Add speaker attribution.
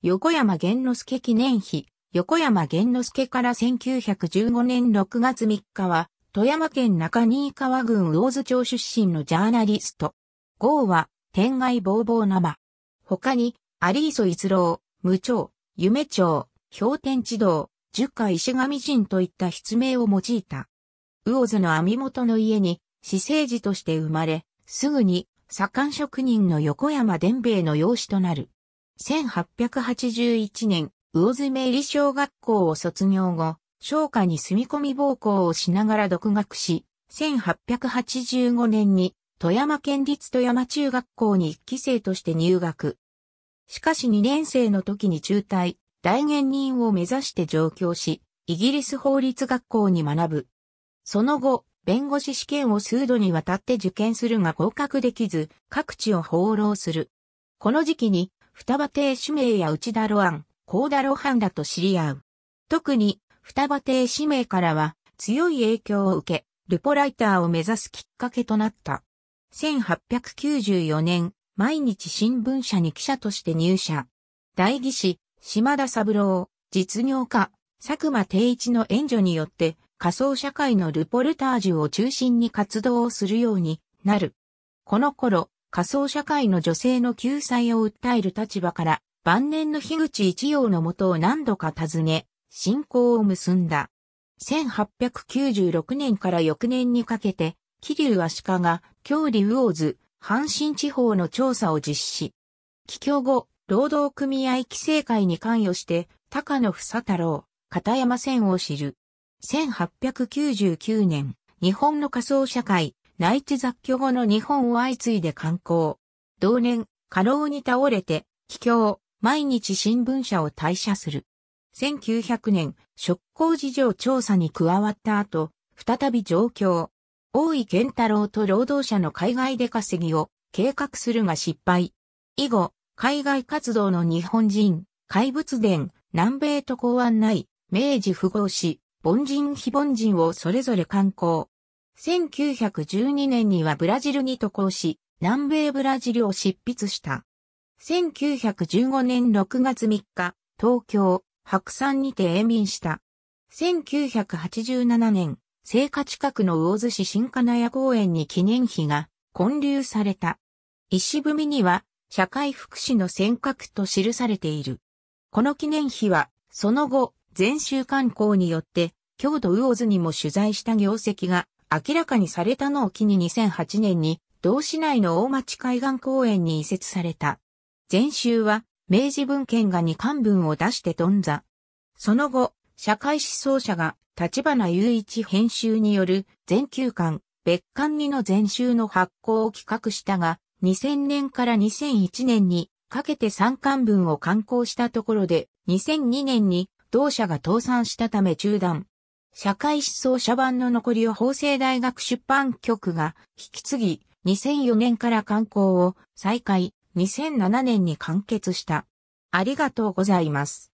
Speaker 1: 横山玄之介記念碑、横山玄之介から1915年6月3日は、富山県中新川郡魚津町出身のジャーナリスト。号は、天外ぼうぼう生。他に、有磯逸郎、無町、夢町、氷天地道、十海石神人といった筆名を用いた。魚津の網元の家に、私生児として生まれ、すぐに、左官職人の横山伝兵衛の養子となる。1881年、魚住入小学校を卒業後、商家に住み込み暴行をしながら独学し、1885年に富山県立富山中学校に一期生として入学。しかし2年生の時に中退、大元人を目指して上京し、イギリス法律学校に学ぶ。その後、弁護士試験を数度にわたって受験するが合格できず、各地を放浪する。この時期に双葉亭氏名や内田露庵、高田露伴らと知り合う。特に、双葉亭氏名からは、強い影響を受け、ルポライターを目指すきっかけとなった。1894年、毎日新聞社に記者として入社。代議士、島田三郎、実業家、佐久間定一の援助によって、仮想社会のルポルタージュを中心に活動をするようになる。この頃、仮想社会の女性の救済を訴える立場から、晩年の樋口一葉のもとを何度か訪ね、信仰を結んだ。1896年から翌年にかけて、桐生足利、京里魚津、阪神地方の調査を実施。帰郷後、労働組合規制会に関与して、高野房太郎、片山線を知る。1899年、日本の仮想社会、内地雑居後の日本を相次いで観光。同年、過労に倒れて、帰郷、毎日新聞社を退社する。1900年、職工事情調査に加わった後、再び上京。大井健太郎と労働者の海外で稼ぎを計画するが失敗。以後、海外活動の日本人、怪物伝、南米渡航案内、明治不合し、凡人非凡人をそれぞれ観光。1912年にはブラジルに渡航し、南米ブラジルを執筆した。1915年6月3日、東京、白山にて延民した。1987年、聖火近くの魚津市新金谷公園に記念碑が建立された。石踏みには、社会福祉の尖閣と記されている。この記念碑は、その後、全州観光によって、郷土魚津にも取材した業績が明らかにされたのを機に2008年に同市内の大町海岸公園に移設された。前週は明治文献が2巻文を出して頓挫。その後、社会思想者が立花雄一編集による全休巻、別巻2の全集の発行を企画したが、2000年から2001年にかけて3巻分を刊行したところで、2002年に同社が倒産したため中断。社会思想者版の残りを法政大学出版局が引き継ぎ、2004年から刊行を再開、2007年に完結した。ありがとうございます。